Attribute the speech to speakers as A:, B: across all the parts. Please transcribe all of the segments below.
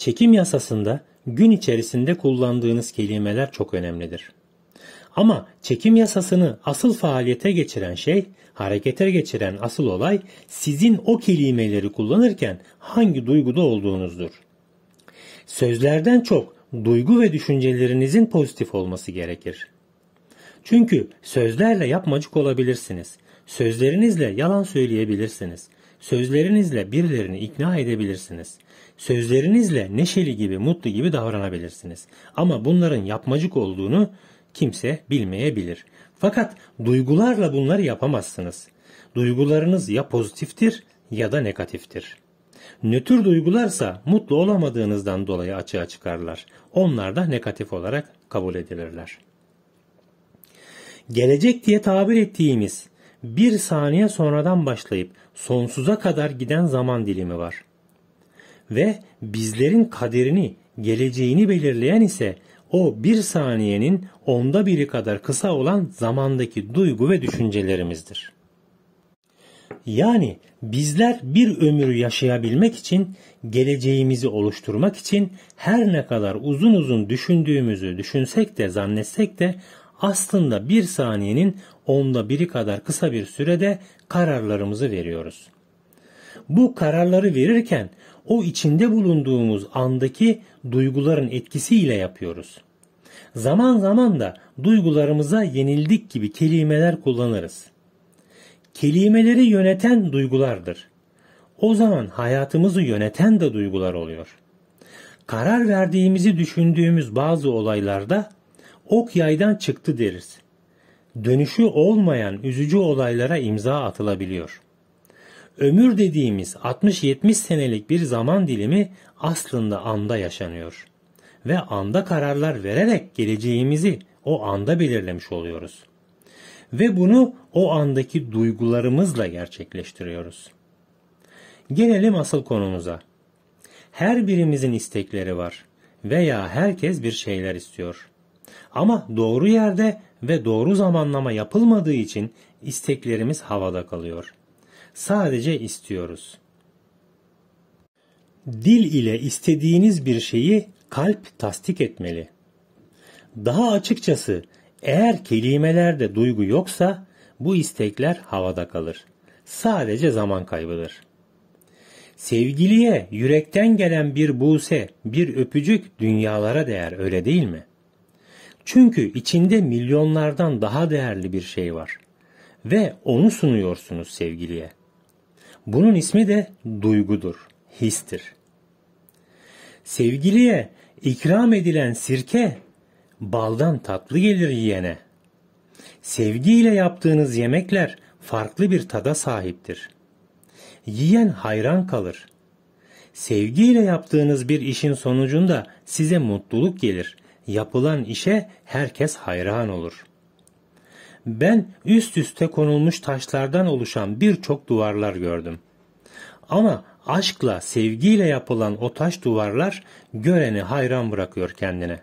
A: Çekim yasasında gün içerisinde kullandığınız kelimeler çok önemlidir. Ama çekim yasasını asıl faaliyete geçiren şey, harekete geçiren asıl olay sizin o kelimeleri kullanırken hangi duyguda olduğunuzdur. Sözlerden çok duygu ve düşüncelerinizin pozitif olması gerekir. Çünkü sözlerle yapmacık olabilirsiniz. Sözlerinizle yalan söyleyebilirsiniz. Sözlerinizle birilerini ikna edebilirsiniz. Sözlerinizle neşeli gibi, mutlu gibi davranabilirsiniz. Ama bunların yapmacık olduğunu kimse bilmeyebilir. Fakat duygularla bunları yapamazsınız. Duygularınız ya pozitiftir ya da negatiftir. Nötr duygularsa mutlu olamadığınızdan dolayı açığa çıkarlar. Onlar da negatif olarak kabul edilirler. Gelecek diye tabir ettiğimiz bir saniye sonradan başlayıp sonsuza kadar giden zaman dilimi var. Ve bizlerin kaderini, geleceğini belirleyen ise o bir saniyenin onda biri kadar kısa olan zamandaki duygu ve düşüncelerimizdir. Yani bizler bir ömürü yaşayabilmek için, geleceğimizi oluşturmak için her ne kadar uzun uzun düşündüğümüzü düşünsek de zannetsek de aslında bir saniyenin onda biri kadar kısa bir sürede kararlarımızı veriyoruz. Bu kararları verirken o içinde bulunduğumuz andaki duyguların etkisiyle yapıyoruz. Zaman zaman da duygularımıza yenildik gibi kelimeler kullanırız. Kelimeleri yöneten duygulardır. O zaman hayatımızı yöneten de duygular oluyor. Karar verdiğimizi düşündüğümüz bazı olaylarda ok yaydan çıktı deriz. Dönüşü olmayan üzücü olaylara imza atılabiliyor. Ömür dediğimiz 60-70 senelik bir zaman dilimi aslında anda yaşanıyor ve anda kararlar vererek geleceğimizi o anda belirlemiş oluyoruz. Ve bunu o andaki duygularımızla gerçekleştiriyoruz. Gelelim asıl konumuza. Her birimizin istekleri var veya herkes bir şeyler istiyor. Ama doğru yerde ve doğru zamanlama yapılmadığı için isteklerimiz havada kalıyor. Sadece istiyoruz. Dil ile istediğiniz bir şeyi kalp tasdik etmeli. Daha açıkçası eğer kelimelerde duygu yoksa bu istekler havada kalır. Sadece zaman kaybıdır. Sevgiliye yürekten gelen bir buse, bir öpücük dünyalara değer öyle değil mi? Çünkü içinde milyonlardan daha değerli bir şey var. Ve onu sunuyorsunuz sevgiliye. Bunun ismi de duygudur, histir. Sevgiliye ikram edilen sirke baldan tatlı gelir yiyene. Sevgiyle yaptığınız yemekler farklı bir tada sahiptir. Yiyen hayran kalır. Sevgiyle yaptığınız bir işin sonucunda size mutluluk gelir yapılan işe herkes hayran olur. Ben üst üste konulmuş taşlardan oluşan birçok duvarlar gördüm. Ama aşkla, sevgiyle yapılan o taş duvarlar göreni hayran bırakıyor kendine.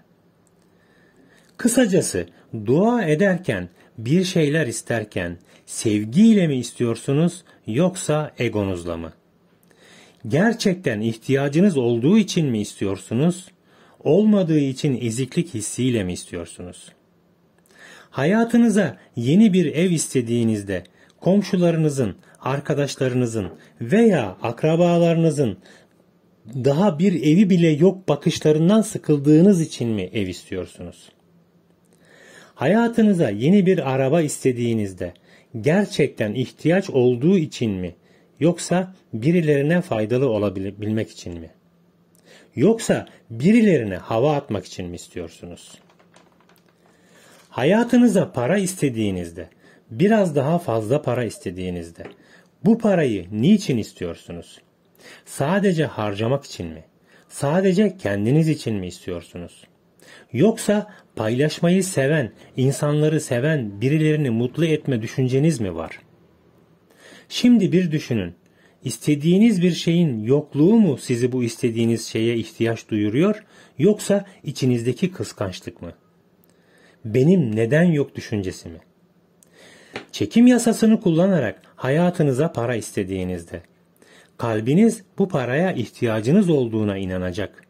A: Kısacası dua ederken, bir şeyler isterken sevgiyle mi istiyorsunuz yoksa egonuzla mı? Gerçekten ihtiyacınız olduğu için mi istiyorsunuz olmadığı için eziklik hissiyle mi istiyorsunuz? Hayatınıza yeni bir ev istediğinizde komşularınızın, arkadaşlarınızın veya akrabalarınızın daha bir evi bile yok bakışlarından sıkıldığınız için mi ev istiyorsunuz? Hayatınıza yeni bir araba istediğinizde gerçekten ihtiyaç olduğu için mi yoksa birilerine faydalı olabilmek için mi? Yoksa birilerine hava atmak için mi istiyorsunuz? Hayatınıza para istediğinizde, biraz daha fazla para istediğinizde bu parayı niçin istiyorsunuz? Sadece harcamak için mi? Sadece kendiniz için mi istiyorsunuz? Yoksa paylaşmayı seven, insanları seven birilerini mutlu etme düşünceniz mi var? Şimdi bir düşünün. İstediğiniz bir şeyin yokluğu mu sizi bu istediğiniz şeye ihtiyaç duyuruyor yoksa içinizdeki kıskançlık mı? Benim neden yok düşüncesi mi? Çekim yasasını kullanarak hayatınıza para istediğinizde kalbiniz bu paraya ihtiyacınız olduğuna inanacak.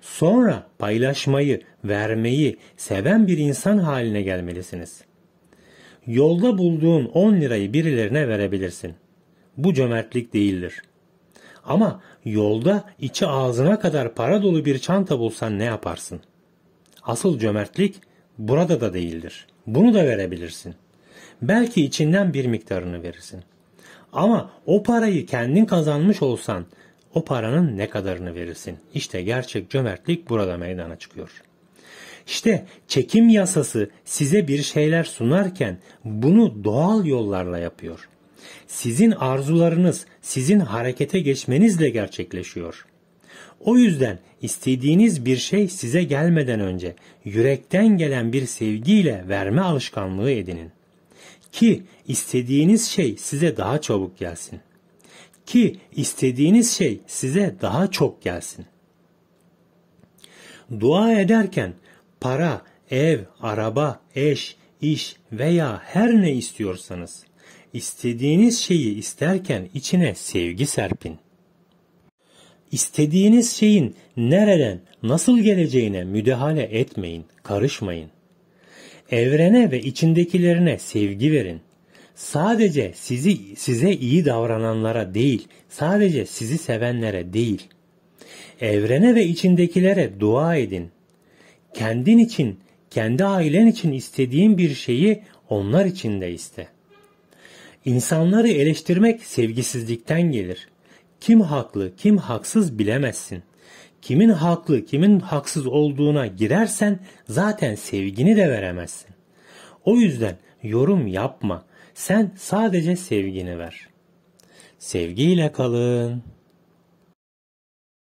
A: Sonra paylaşmayı, vermeyi seven bir insan haline gelmelisiniz. Yolda bulduğun 10 lirayı birilerine verebilirsin.'' bu cömertlik değildir. Ama yolda içi ağzına kadar para dolu bir çanta bulsan ne yaparsın? Asıl cömertlik burada da değildir. Bunu da verebilirsin. Belki içinden bir miktarını verirsin. Ama o parayı kendin kazanmış olsan o paranın ne kadarını verirsin? İşte gerçek cömertlik burada meydana çıkıyor. İşte çekim yasası size bir şeyler sunarken bunu doğal yollarla yapıyor. Sizin arzularınız, sizin harekete geçmenizle gerçekleşiyor. O yüzden istediğiniz bir şey size gelmeden önce yürekten gelen bir sevgiyle verme alışkanlığı edinin. Ki istediğiniz şey size daha çabuk gelsin. Ki istediğiniz şey size daha çok gelsin. Dua ederken para, ev, araba, eş, iş veya her ne istiyorsanız İstediğiniz şeyi isterken içine sevgi serpin. İstediğiniz şeyin nereden, nasıl geleceğine müdahale etmeyin, karışmayın. Evrene ve içindekilerine sevgi verin. Sadece sizi size iyi davrananlara değil, sadece sizi sevenlere değil. Evrene ve içindekilere dua edin. Kendin için, kendi ailen için istediğin bir şeyi onlar için de iste.'' İnsanları eleştirmek sevgisizlikten gelir. Kim haklı, kim haksız bilemezsin. Kimin haklı, kimin haksız olduğuna girersen zaten sevgini de veremezsin. O yüzden yorum yapma. Sen sadece sevgini ver. Sevgiyle kalın.